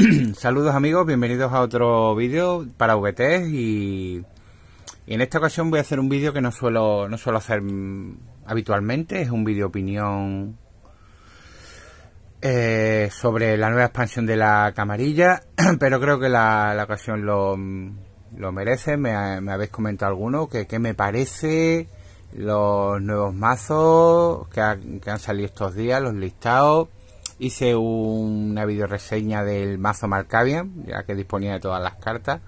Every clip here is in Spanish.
Saludos amigos, bienvenidos a otro vídeo para VT y, en esta ocasión voy a hacer un vídeo que no suelo, no suelo hacer habitualmente, es un vídeo opinión eh, sobre la nueva expansión de la camarilla, pero creo que la, ocasión lo, merece, me, habéis comentado alguno que, me parece los nuevos mazos que, que han salido estos días, los listados Hice una videoreseña del mazo Marcavian, ya que disponía de todas las cartas,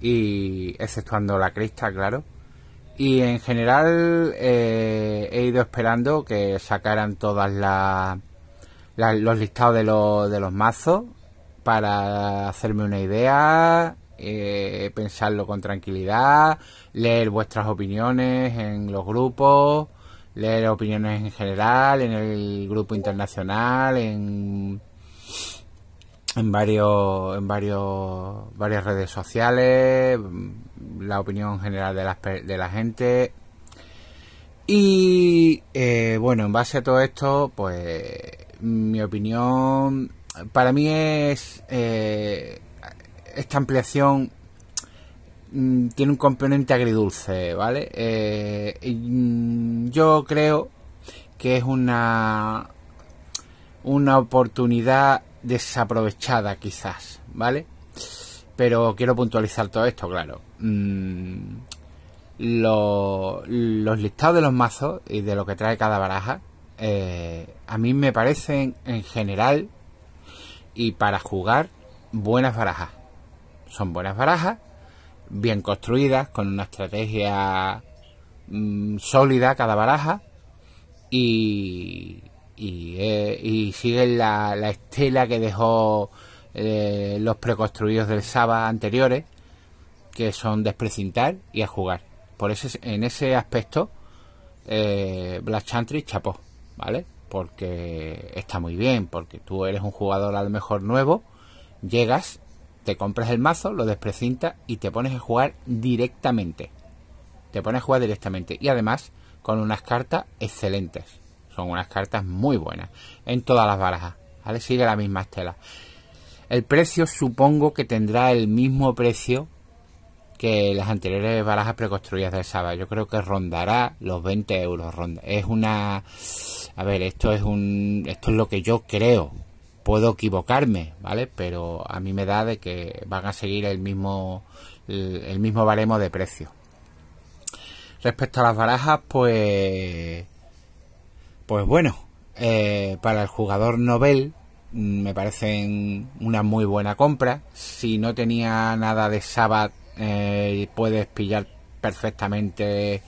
y exceptuando la crista, claro. Y en general eh, he ido esperando que sacaran todas las, los listados de, los, mazos para hacerme una idea, eh, pensarlo con tranquilidad, leer vuestras opiniones en los grupos leer opiniones en general, en el grupo internacional, en en varios en varios varias redes sociales la opinión general de la, de la gente y eh, bueno en base a todo esto pues mi opinión para mí es eh, esta ampliación Mm, tiene un componente agridulce, ¿vale? Eh, mm, yo creo que es una, una oportunidad desaprovechada quizás, ¿vale? Pero quiero puntualizar todo esto, claro. Mm, los listados de los mazos y de lo que trae cada baraja, eh, a mí me parecen en general y para jugar buenas barajas. Son buenas barajas, bien construidas, con una estrategia mm, sólida cada baraja y, y, eh, la, estela que dejó eh, los preconstruidos del Saba anteriores, que son desprecintar y a jugar. Por ese, en ese aspecto, eh, Black Chantry chapó, ¿vale? Porque está muy bien, porque tú eres un jugador a lo mejor nuevo, llegas te compras el mazo, lo desprecintas y te pones a jugar directamente. Te pones a jugar directamente. Y además con unas cartas excelentes. Son unas cartas muy buenas en todas las barajas. Sigue la misma estela. El precio supongo que tendrá el mismo precio que las anteriores barajas preconstruidas del Saba. Yo creo que rondará los 20 euros. Es una... A ver, esto es un... Esto es lo que yo creo puedo equivocarme, ¿vale? Pero a mí me da de que van a seguir el mismo, el, mismo baremo de precio. Respecto a las barajas, pues, pues bueno, eh, para el jugador Nobel mm, me parecen una muy buena compra. Si no tenía nada de Sabbath, eh, puedes pillar perfectamente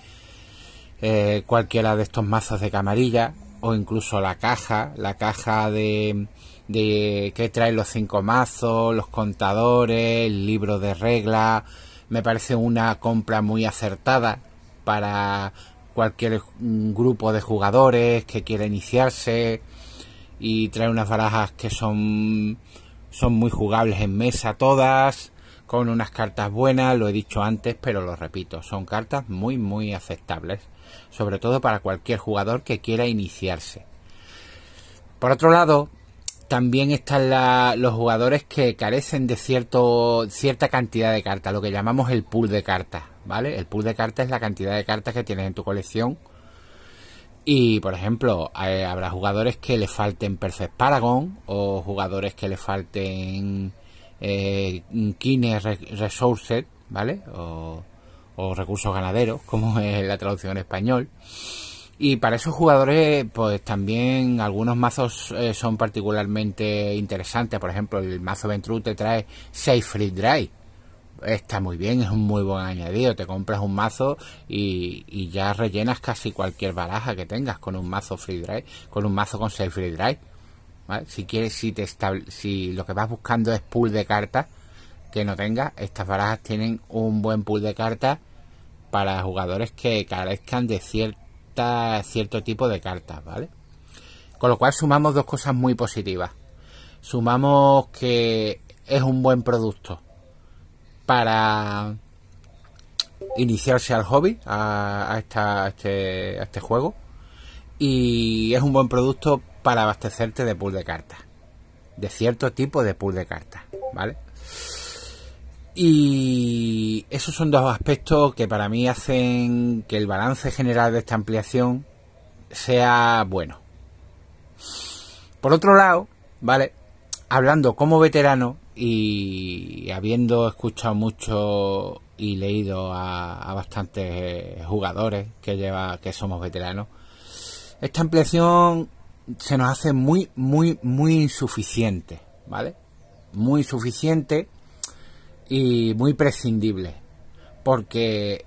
eh, cualquiera de estos mazos de camarilla o incluso la caja, la caja de de que trae los cinco mazos, los contadores, el libro de reglas. Me parece una compra muy acertada para cualquier grupo de jugadores que quiera iniciarse y trae unas barajas que son son muy jugables en mesa todas con unas cartas buenas, lo he dicho antes, pero lo repito, son cartas muy muy aceptables, sobre todo para cualquier jugador que quiera iniciarse. Por otro lado, también están los jugadores que carecen de cierto, cierta cantidad de cartas, lo que llamamos el pool de cartas, ¿vale? El pool de cartas es la cantidad de cartas que tienes en tu colección. Y, por ejemplo, eh, habrá jugadores que le falten Perfect Paragon o jugadores que le falten eh, Kine Resources, ¿vale? O, o recursos ganaderos, como es la traducción en español. Y para esos jugadores, pues también algunos mazos eh, son particularmente interesantes. Por ejemplo, el mazo Ventru te trae 6 free drive. Está muy bien, es un muy buen añadido. Te compras un mazo y, ya rellenas casi cualquier baraja que tengas con un mazo free drive, con un mazo con 6 free drive. Si quieres, si, te si lo que vas buscando es pool de cartas que no tengas, estas barajas tienen un buen pool de cartas para jugadores que carezcan de cierto cierto tipo de cartas, ¿vale? Con lo cual sumamos dos cosas muy positivas. Sumamos que es un buen producto para iniciarse al hobby, a, este, a este juego, y es un buen producto para abastecerte de pool de cartas, de cierto tipo de pool de cartas, ¿vale? Y esos son dos aspectos que para mí hacen que el balance general de esta ampliación sea bueno. Por otro lado, ¿vale? Hablando como veterano y habiendo escuchado mucho y leído a, bastantes eh, jugadores que lleva que somos veteranos, esta ampliación se nos hace muy, muy, muy insuficiente, ¿vale? Muy insuficiente y muy prescindible. Porque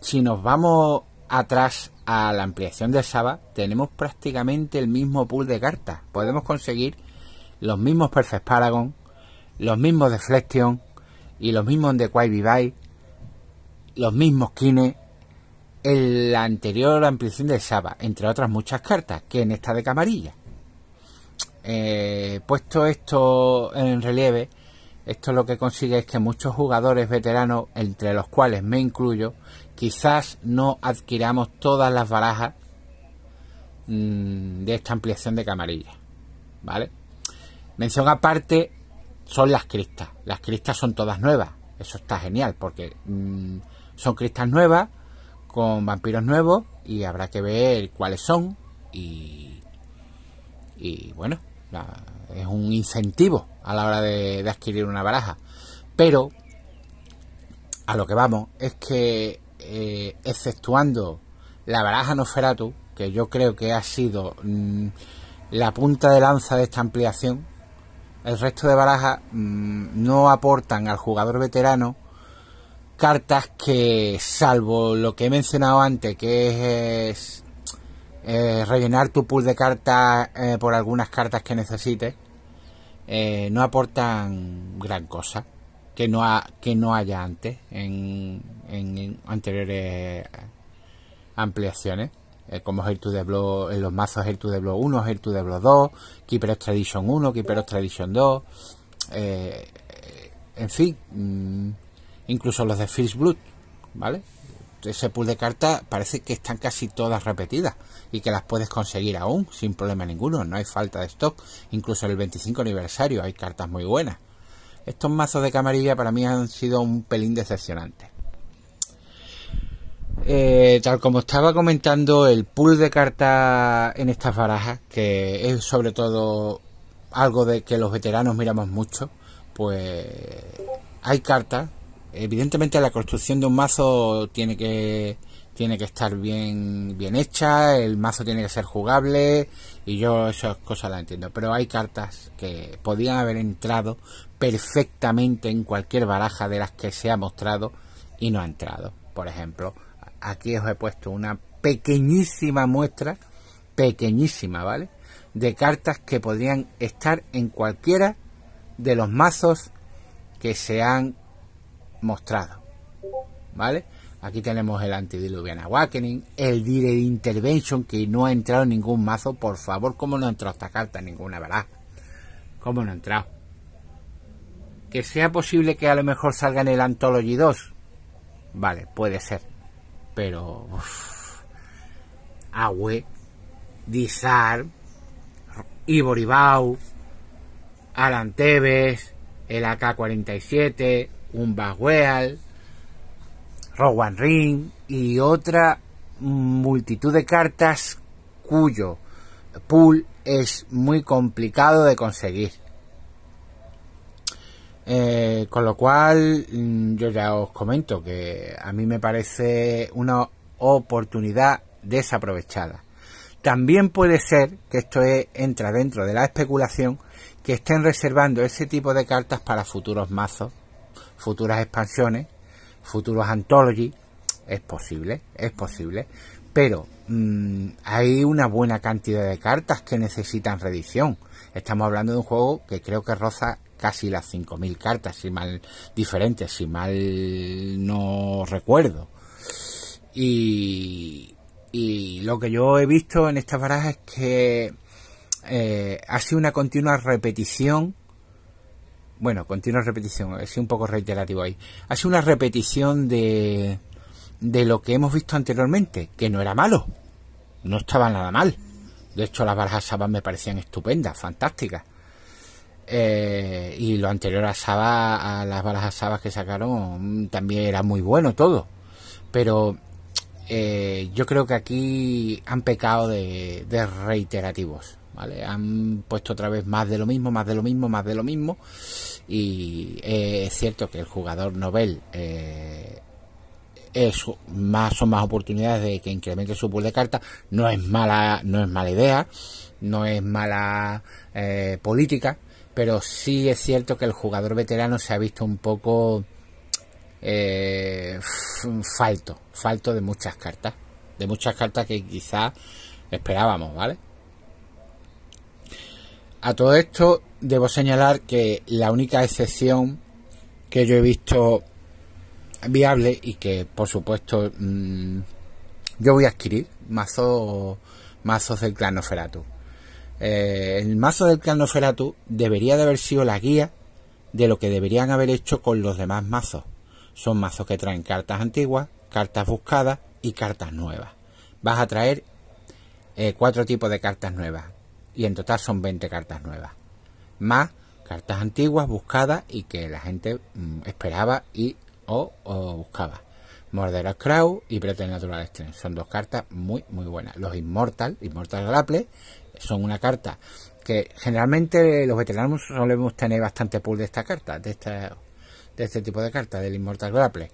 si nos vamos atrás a la ampliación de Saba, tenemos prácticamente el mismo pool de cartas. Podemos conseguir los mismos Perfect Paragon, los mismos Deflection y los mismos de Quai Vivai, los mismos Kine, en la anterior ampliación de Saba, entre otras muchas cartas, que en esta de camarilla. Eh, puesto esto en relieve, esto lo que consigue es que muchos jugadores veteranos, entre los cuales me incluyo, quizás no adquiramos todas las barajas mm, de esta ampliación de camarilla. ¿Vale? Mención aparte son las cristas. Las cristas son todas nuevas. Eso está genial porque mm, son cristas nuevas con vampiros nuevos y habrá que ver cuáles son y, y bueno, es un incentivo a la hora de, adquirir una baraja. Pero a lo que vamos es que, eh, exceptuando la baraja noferatu que yo creo que ha sido mm, la punta de lanza de esta ampliación, el resto de barajas mm, no aportan al jugador veterano cartas que, salvo lo que he mencionado antes, que es eh, rellenar tu pool de cartas eh, por algunas cartas que necesites, eh, no aportan gran cosa que no, ha, que no haya antes en, en anteriores ampliaciones, como Blow, en los mazos Air to the Blow 1, Air to the Blow 2, Keeper Tradition 1, Keeper Tradition 2, en fin, mm, incluso los de First Blood, ¿vale? ese pool de cartas parece que están casi todas repetidas y que las puedes conseguir aún sin problema ninguno, no hay falta de stock, incluso en el 25 aniversario hay cartas muy buenas. Estos mazos de camarilla para mí han sido un pelín decepcionantes. Eh, tal como estaba comentando, el pool de cartas en estas barajas, que es sobre todo algo de que los veteranos miramos mucho, pues hay cartas evidentemente la construcción de un mazo tiene que tiene que estar bien bien hecha, el mazo tiene que ser jugable y yo esas cosas las entiendo, pero hay cartas que podían haber entrado perfectamente en cualquier baraja de las que se ha mostrado y no ha entrado. Por ejemplo, aquí os he puesto una pequeñísima muestra, pequeñísima, ¿vale? De cartas que podrían estar en cualquiera de los mazos que se han mostrado. ¿Vale? Aquí tenemos el Antediluvian Awakening, el Dire Intervention, que no ha entrado en ningún mazo. Por favor, ¿cómo no ha entrado esta carta? Ninguna, ¿verdad? ¿Cómo no ha entrado? Que sea posible que a lo mejor salga en el Anthology 2. Vale, puede ser. Pero... Agüe Awe, Dizar, Iboribau, Alan Tevez, el AK-47, un Bagwell, Rowan Ring y otra multitud de cartas cuyo pool es muy complicado de conseguir. Eh, con lo cual, mm, yo ya os comento que a mí me parece una oportunidad desaprovechada. También puede ser que esto entra dentro de la especulación que estén reservando ese tipo de cartas para futuros mazos futuras expansiones, futuros anthology, es posible, es posible, pero mm, hay una buena cantidad de cartas que necesitan reedición. Estamos hablando de un juego que creo que roza casi las 5.000 cartas, si mal diferentes, si mal no recuerdo. Y, lo que yo he visto en estas barajas es que eh, ha sido una continua repetición bueno, continua repetición, es un poco reiterativo ahí, hace una repetición de, de lo que hemos visto anteriormente, que no era malo, no estaba nada mal. De hecho, las balas Sabas me parecían estupendas, fantásticas. Eh, y lo anterior a a las balas Sabas que sacaron, mm, también era muy bueno todo. Pero eh, yo creo que aquí han pecado de, de reiterativos. Han puesto otra vez más de lo mismo, más de lo mismo, más de lo mismo. Y eh, es cierto que el jugador Nobel eh, más, son más oportunidades de que incremente su pool de cartas. No es mala, no es mala idea, no es mala eh, política, pero sí es cierto que el jugador veterano se ha visto un poco falto, falto de muchas cartas, de muchas cartas que quizás esperábamos, ¿vale? A todo esto debo señalar que la única excepción que yo he visto viable y que por supuesto mm, yo voy a adquirir mazos del clan Noferatu. Eh, el mazo del clan Noferatu debería de haber sido la guía de lo que deberían haber hecho con los demás mazos. Son mazos que traen cartas antiguas, cartas buscadas y cartas nuevas. Vas a traer eh, cuatro tipos de cartas nuevas y en total son 20 cartas nuevas. Más cartas antiguas buscadas y que la gente mm, esperaba y o, buscaba. Mordera Crow y Natural Extreme. Son dos cartas muy, muy buenas. Los Immortal, Immortal Grapple, son una carta que generalmente los veteranos solemos tener bastante pool de esta carta, de, de este tipo de cartas, del Immortal Grapple.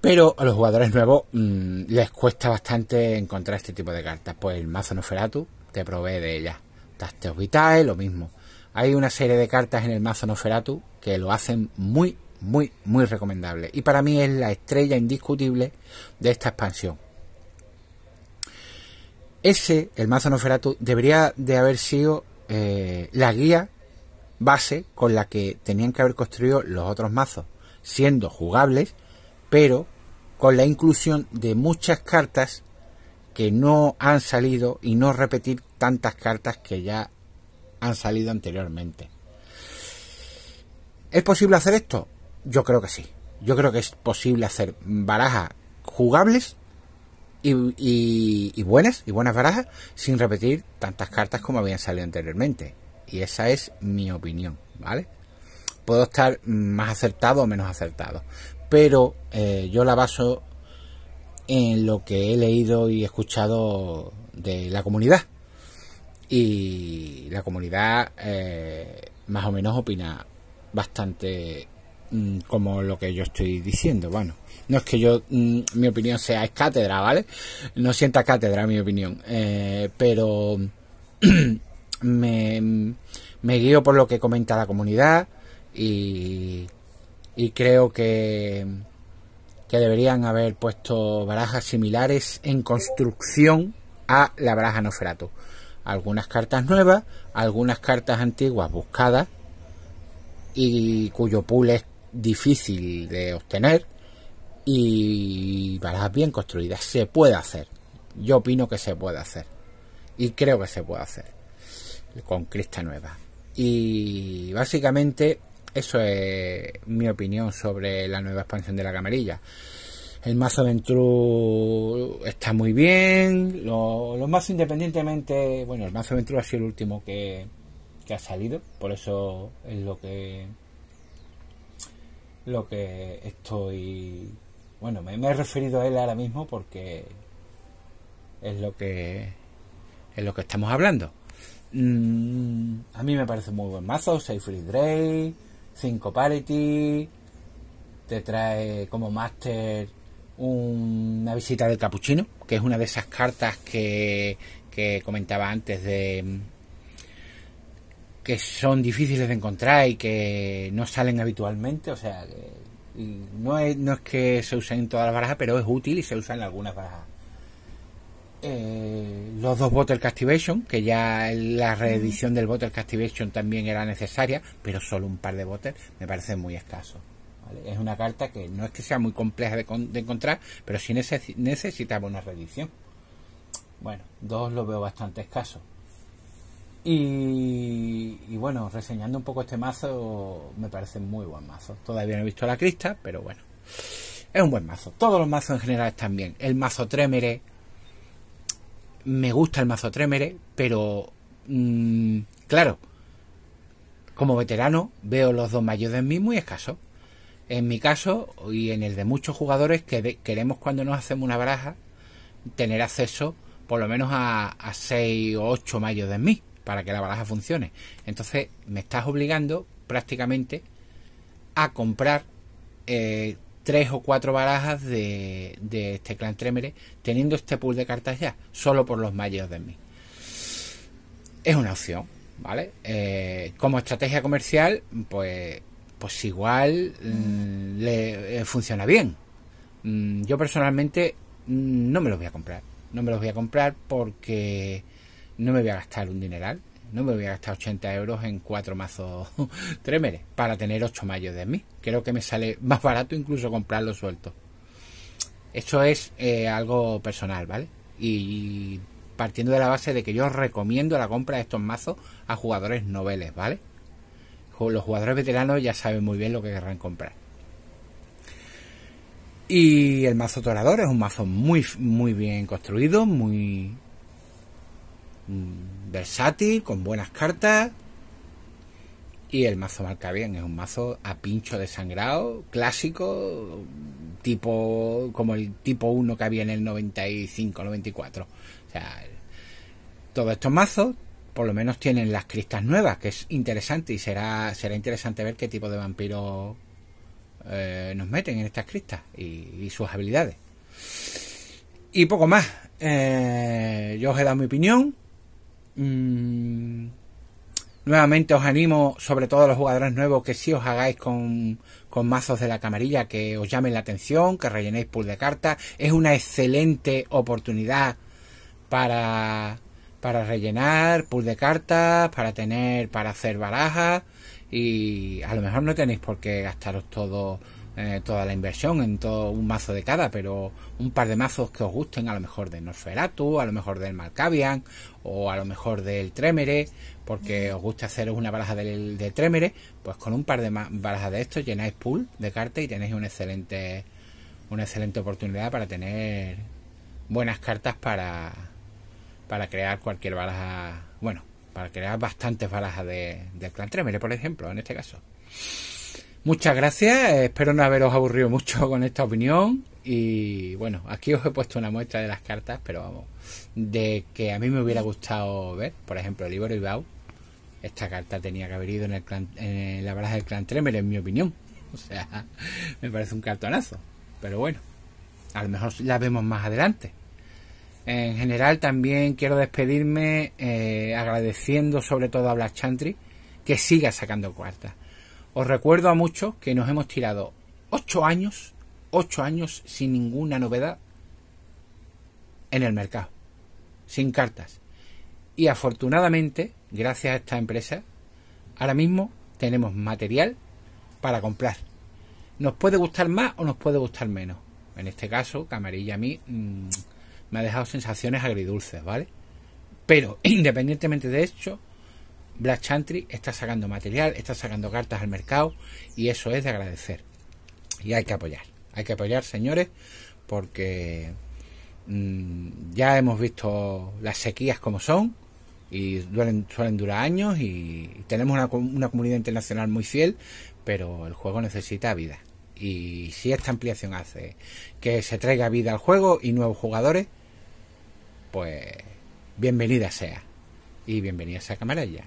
Pero a los jugadores nuevos mm, les cuesta bastante encontrar este tipo de cartas. Pues el mazo Noferatu, te provee de ella, Taste Vitae, lo mismo. Hay una serie de cartas en el mazo Noferatu que lo hacen muy, muy, muy recomendable. Y para mí es la estrella indiscutible de esta expansión. Ese, el mazo Noferatu, debería de haber sido eh, la guía base con la que tenían que haber construido los otros mazos, siendo jugables, pero con la inclusión de muchas cartas que no han salido y no repetir tantas cartas que ya han salido anteriormente. ¿Es posible hacer esto? Yo creo que sí. Yo creo que es posible hacer barajas jugables y, y, buenas, y buenas barajas, sin repetir tantas cartas como habían salido anteriormente. Y esa es mi opinión, ¿vale? Puedo estar más acertado o menos acertado. Pero eh, yo la baso en lo que he leído y escuchado de la comunidad. Y la comunidad eh, más o menos opina bastante mm, como lo que yo estoy diciendo. Bueno, no es que yo mm, mi opinión sea es cátedra, ¿vale? No sienta cátedra mi opinión, eh, pero me, me guío por lo que comenta la comunidad y, y creo que que deberían haber puesto barajas similares en construcción a la baraja Noferato. Algunas cartas nuevas, algunas cartas antiguas buscadas y cuyo pool es difícil de obtener y barajas bien construidas. Se puede hacer. Yo opino que se puede hacer. Y creo que se puede hacer con crista nueva. Y básicamente eso es mi opinión sobre la nueva expansión de la camarilla. El mazo Ventru está muy bien. Los, Mazo independientemente. Bueno, el mazo Ventru ha sido el último que, que ha salido. Por eso es lo que. Lo que estoy. Bueno, me, he referido a él ahora mismo porque. Es lo que. Es lo que estamos hablando. Mm, a mí me parece muy buen mazo. Seyfried Drake. Cinco Parity, te trae como máster una visita del capuchino, que es una de esas cartas que, comentaba antes de que son difíciles de encontrar y que no salen habitualmente, o sea, no, es, no es que se usen en todas las barajas, pero es útil y se usa en algunas barajas los dos Bottle Captivation, que ya la reedición del Bottle Captivation también era necesaria, pero solo un par de botes me parece muy escaso. Es una carta que no es que sea muy compleja de, encontrar, pero si necesitamos necesitaba una reedición. Bueno, dos lo veo bastante escaso. Y, y, bueno, reseñando un poco este mazo, me parece muy buen mazo. Todavía no he visto la crista, pero bueno. Es un buen mazo. Todos los mazos en general están bien. El mazo Tremere, me gusta el mazo Tremere, pero mm, claro, como veterano veo los dos mayos de mí muy escasos. En mi caso y en el de muchos jugadores que queremos cuando nos hacemos una baraja tener acceso por lo menos a, 6 o 8 mayos de mí para que la baraja funcione. Entonces me estás obligando prácticamente a comprar eh, tres o cuatro barajas de, de este clan Tremere teniendo este pool de cartas ya, solo por los mayos de mí. Es una opción, ¿vale? Eh, como estrategia comercial, pues, pues igual mm, le eh, funciona bien. Mm, yo personalmente mm, no me los voy a comprar. No me los voy a comprar porque no me voy a gastar un dineral no me voy a gastar 80 euros en cuatro mazos tremeres para tener 8 mayos de mí. Creo que me sale más barato incluso comprarlo suelto. Esto es eh, algo personal, ¿vale? Y partiendo de la base de que yo recomiendo la compra de estos mazos a jugadores noveles, ¿vale? Los jugadores veteranos ya saben muy bien lo que querrán comprar. Y el mazo torador es un mazo muy, muy bien construido, muy Mm, versátil, con buenas cartas. Y el mazo marca bien, es un mazo a pincho de sangrado, clásico, tipo como el tipo 1 que había en el 95-94. O sea, todos estos mazos por lo menos tienen las cristas nuevas, que es interesante y será, será interesante ver qué tipo de vampiros eh, nos meten en estas cristas y, sus habilidades. Y poco más. Eh, yo os he dado mi opinión. Mm, nuevamente os animo, sobre todo a los jugadores nuevos, que si os hagáis con, mazos de la camarilla que os llamen la atención, que rellenéis pool de cartas. Es una excelente oportunidad para, para rellenar pool de cartas, para tener, para hacer barajas. Y a lo mejor no tenéis por qué gastaros todo eh, toda la inversión en todo un mazo de cada, pero un par de mazos que os gusten, a lo mejor de Nosferatu, a lo mejor del Malkavian o a lo mejor del Tremere, porque os gusta haceros una baraja de Tremere, pues con un par de barajas de estos llenáis pool de cartas y tenéis un excelente, una excelente oportunidad para tener buenas cartas para, para crear cualquier baraja, bueno, para crear bastantes barajas de, del clan Tremere, por ejemplo, en este caso. Muchas gracias, espero no haberos aburrido mucho con esta opinión y bueno, aquí os he puesto una muestra de las cartas, pero vamos, de que a mí me hubiera gustado ver, por ejemplo, el Libro Ibao, esta carta tenía que haber ido en, el en la baraja del clan Tremer, en mi opinión, o sea, me parece un cartonazo, pero bueno, a lo mejor la vemos más adelante. En general también quiero despedirme eh, agradeciendo sobre todo a Black Chantry que siga sacando cuartas os recuerdo a muchos que nos hemos tirado ocho años, ocho años sin ninguna novedad en el mercado, sin cartas. Y afortunadamente, gracias a esta empresa, ahora mismo tenemos material para comprar. Nos puede gustar más o nos puede gustar menos. En este caso, Camarilla a mí mm, me ha dejado sensaciones agridulces, ¿vale? Pero independientemente de esto, Black Chantry está sacando material, está sacando cartas al mercado y eso es de agradecer. Y hay que apoyar, hay que apoyar, señores, porque mm, ya hemos visto las sequías como son y suelen durar años y tenemos una, comunidad internacional muy fiel, pero el juego necesita vida. Y si esta ampliación hace que se traiga vida al juego y nuevos jugadores, pues bienvenida sea. Y bienvenida sea Camarilla.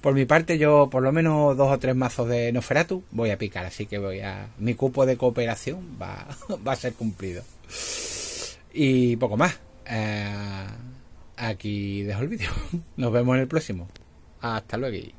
Por mi parte, yo por lo menos dos o tres mazos de Noferatu voy a picar, así que voy a. Mi cupo de cooperación va, va a ser cumplido. Y poco más. Eh, aquí dejo el vídeo. Nos vemos en el próximo. Hasta luego.